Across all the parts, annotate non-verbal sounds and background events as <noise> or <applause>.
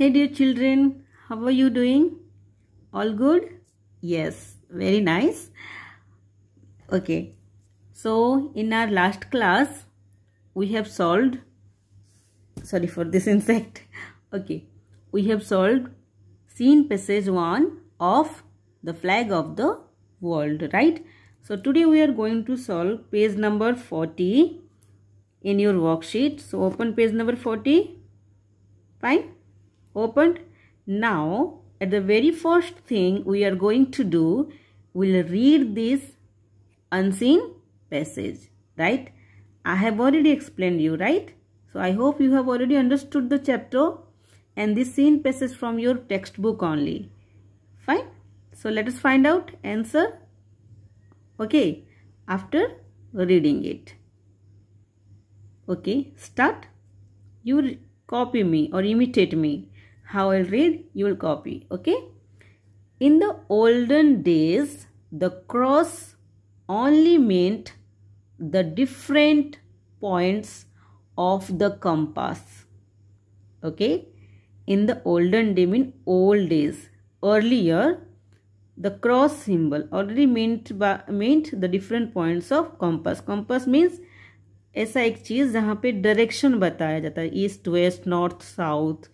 Hey dear children, how are you doing? All good? Yes, very nice. Okay, so in our last class, we have solved, sorry for this <laughs> insect, okay, we have solved scene passage 1 of the flag of the world, right? So today we are going to solve page number 40 in your worksheet. So open page number 40, fine? opened. Now, at the very first thing we are going to do, we'll read this unseen passage, right? I have already explained you, right? So, I hope you have already understood the chapter and this seen passage from your textbook only. Fine? So, let us find out answer. Okay, after reading it. Okay, start. You copy me or imitate me how I'll read, you will copy. Okay. In the olden days, the cross only meant the different points of the compass. Okay. In the olden day mean old days. Earlier, the cross symbol already meant by, meant the different points of compass. Compass means ऐसा एक चीज़ जहाँ पे direction बताया जाता है east west north south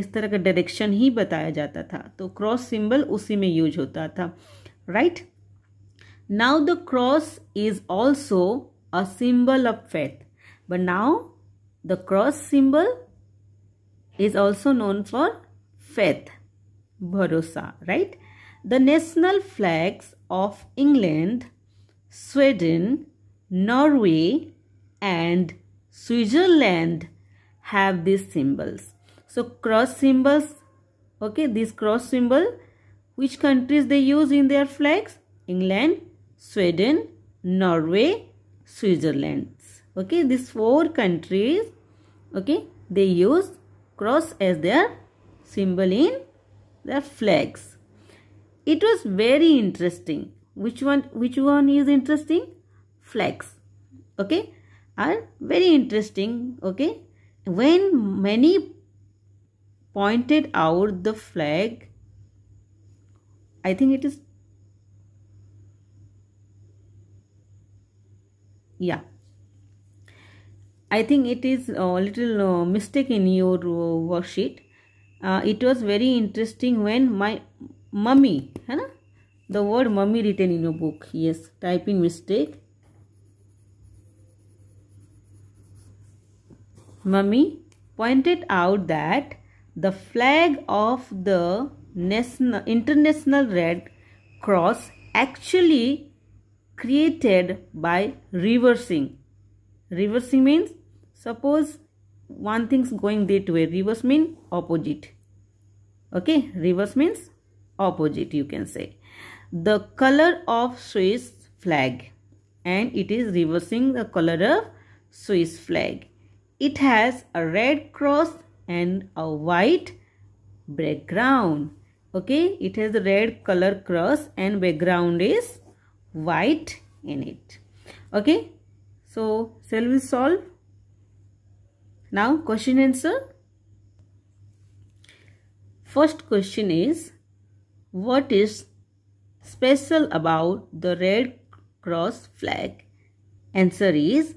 इस तरह का डायरेक्शन ही बताया जाता था तो क्रॉस सिंबल उसी में यूज होता था right now the cross is also a symbol of faith but now the cross symbol is also known for faith भरोसा right the national flags of England Sweden Norway and Switzerland have this symbols so cross symbols okay this cross symbol which countries they use in their flags england sweden norway switzerland okay these four countries okay they use cross as their symbol in their flags it was very interesting which one which one is interesting flags okay are very interesting okay when many pointed out the flag i think it is yeah i think it is a little uh, mistake in your uh, worksheet uh, it was very interesting when my mummy huh? the word mummy written in your book yes typing mistake mummy pointed out that the flag of the national, International Red Cross actually created by reversing. Reversing means suppose one thing's going that way. Reverse means opposite. Okay, reverse means opposite you can say. The color of Swiss flag and it is reversing the color of Swiss flag. It has a red cross and a white background okay it has a red color cross and background is white in it okay so shall we solve now question answer first question is what is special about the red cross flag answer is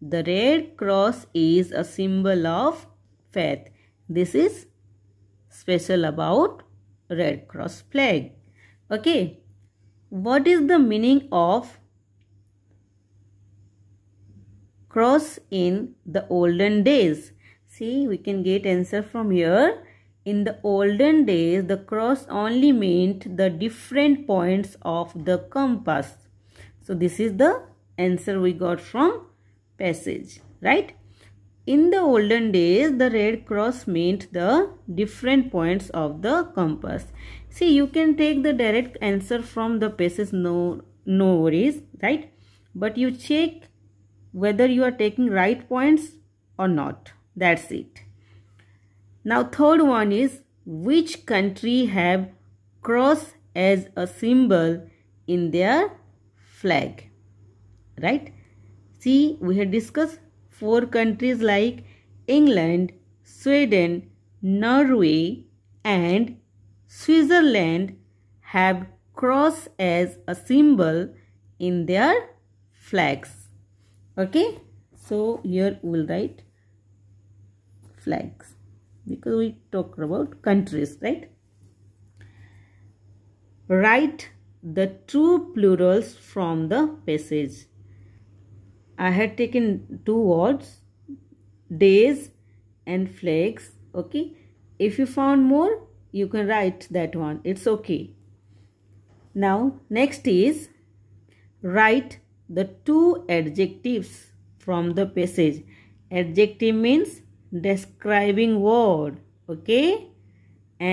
the red cross is a symbol of faith. This is special about Red Cross flag. Okay. What is the meaning of cross in the olden days? See, we can get answer from here. In the olden days, the cross only meant the different points of the compass. So, this is the answer we got from passage, right? In the olden days, the red cross meant the different points of the compass. See, you can take the direct answer from the passage, no, no worries, right? But you check whether you are taking right points or not. That's it. Now, third one is, which country have cross as a symbol in their flag? Right? See, we had discussed for countries like England, Sweden, Norway, and Switzerland have cross as a symbol in their flags. Okay, so here we will write flags because we talk about countries, right? Write the two plurals from the passage. I had taken two words days and flakes okay if you found more you can write that one it's okay now next is write the two adjectives from the passage adjective means describing word okay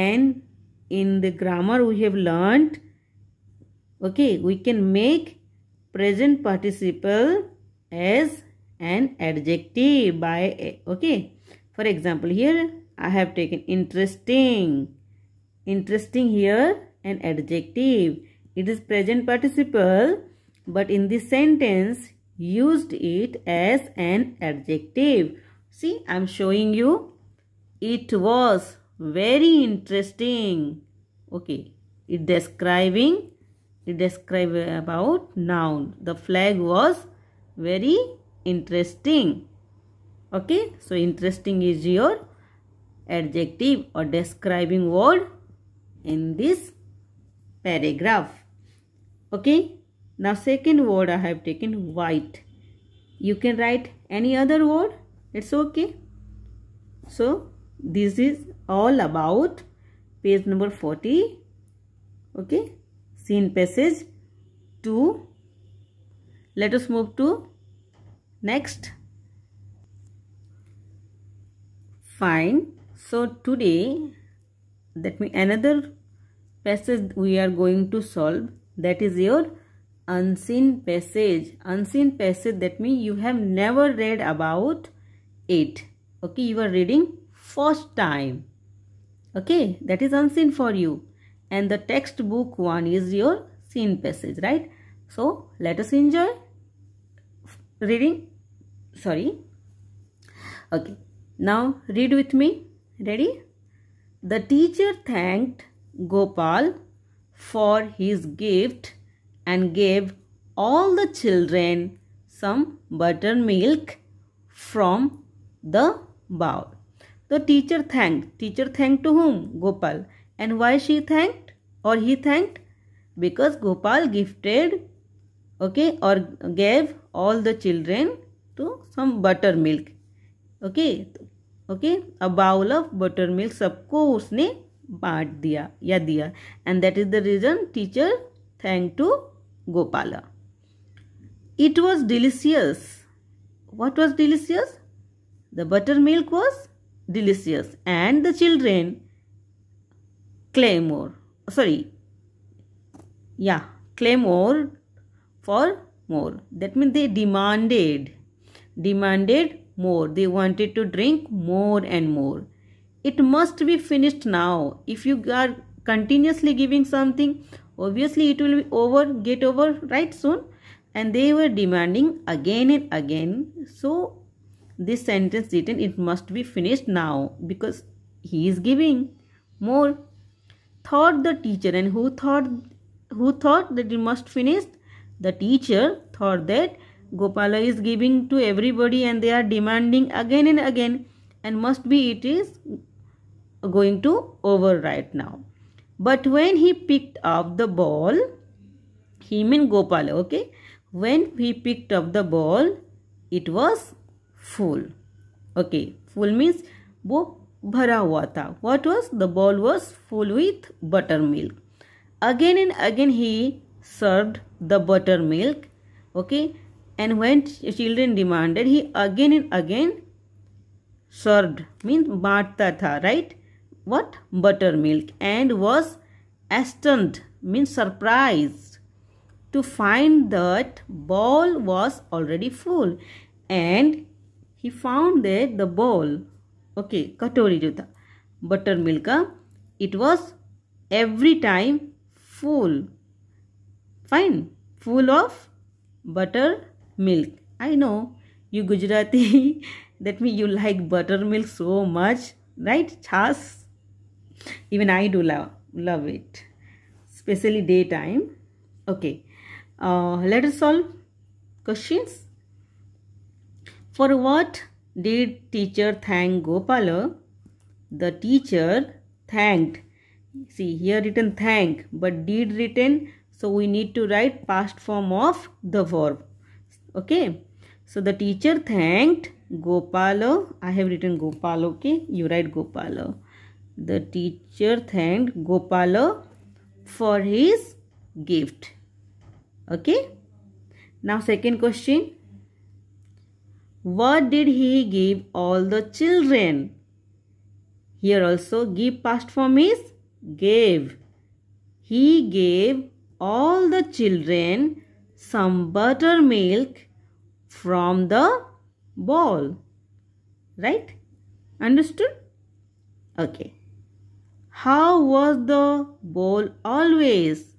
and in the grammar we have learned okay we can make present participle as an adjective by okay for example here i have taken interesting interesting here an adjective it is present participle but in this sentence used it as an adjective see i'm showing you it was very interesting okay it describing it describe about noun the flag was very interesting okay so interesting is your adjective or describing word in this paragraph okay now second word i have taken white you can write any other word it's okay so this is all about page number 40 okay scene passage 2 let us move to Next, fine. So today, that means another passage we are going to solve that is your unseen passage. Unseen passage that means you have never read about it. Okay, you are reading first time. Okay, that is unseen for you. And the textbook one is your seen passage, right? So let us enjoy reading sorry okay now read with me ready the teacher thanked gopal for his gift and gave all the children some buttermilk from the bowl the teacher thanked teacher thanked to whom gopal and why she thanked or he thanked because gopal gifted okay or gave all the children to some buttermilk okay okay a bowl of buttermilk सबको उसने बांट दिया या दिया and that is the reason teacher thank to Gopala it was delicious what was delicious the buttermilk was delicious and the children claymore sorry yeah claymore for more. That means they demanded, demanded more. They wanted to drink more and more. It must be finished now. If you are continuously giving something, obviously it will be over, get over right soon. And they were demanding again and again. So this sentence written, it must be finished now because he is giving more. Thought the teacher and who thought who thought that it must finish the teacher thought that Gopala is giving to everybody and they are demanding again and again and must be it is going to over right now. But when he picked up the ball, he mean Gopala, okay? When he picked up the ball, it was full. Okay, full means वो भरा हुआ था What was the ball was full with buttermilk. Again and again he served the buttermilk okay and when children demanded he again and again served means barta tha right what buttermilk and was astonished means surprised to find that bowl was already full and he found that the bowl okay katori jo tha buttermilk ka ah, it was every time full Fine. Full of butter milk. I know you Gujarati. <laughs> that means you like buttermilk so much. Right? Chas. Even I do love, love it. Especially daytime. Okay. Uh, let us solve questions. For what did teacher thank Gopala? The teacher thanked. See here written thank but did written so we need to write past form of the verb. Okay. So the teacher thanked Gopalo. I have written Gopalo. Okay. You write Gopalo. The teacher thanked Gopalo for his gift. Okay. Now second question. What did he give all the children? Here also give past form is gave. He gave all the children some buttermilk from the ball. Right? Understood? Okay. How was the ball always?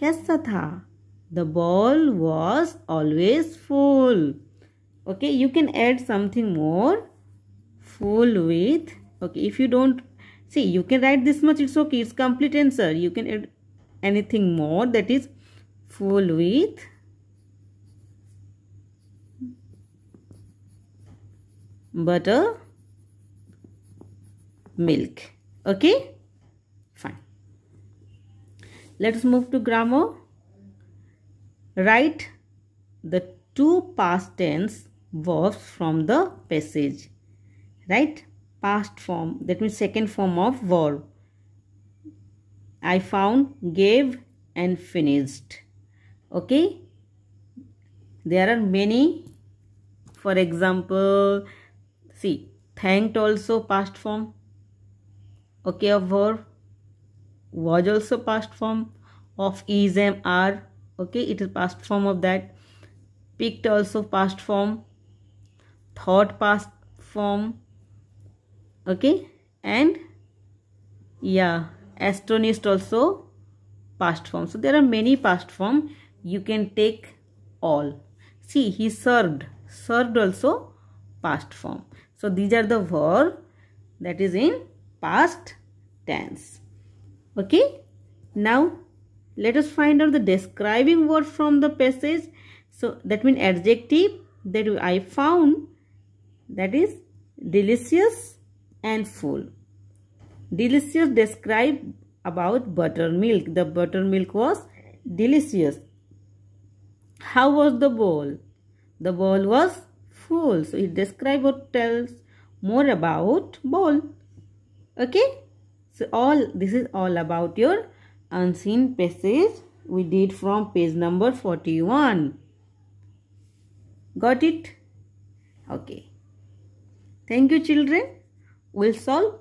Kaisa tha? The ball was always full. Okay, you can add something more. Full with. Okay, if you don't see, you can write this much. It's okay. It's complete answer. You can add anything more that is full with butter milk okay fine let's move to grammar write the two past tense verbs from the passage right past form that means second form of verb I found gave and finished okay there are many for example see thanked also past form okay of verb was also past form of is and are okay it is past form of that picked also past form thought past form okay and yeah astonished also past form. So there are many past form. You can take all. See, he served. Served also past form. So these are the verb that is in past tense. Okay. Now let us find out the describing word from the passage. So that means adjective that I found that is delicious and full. Delicious Describe about buttermilk. The buttermilk was delicious. How was the bowl? The bowl was full. So it describes or tells more about bowl. Okay. So all this is all about your unseen passage we did from page number 41. Got it? Okay. Thank you children. We'll solve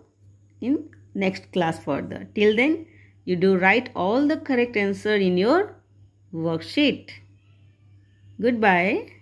in next class further. Till then, you do write all the correct answer in your worksheet. Goodbye.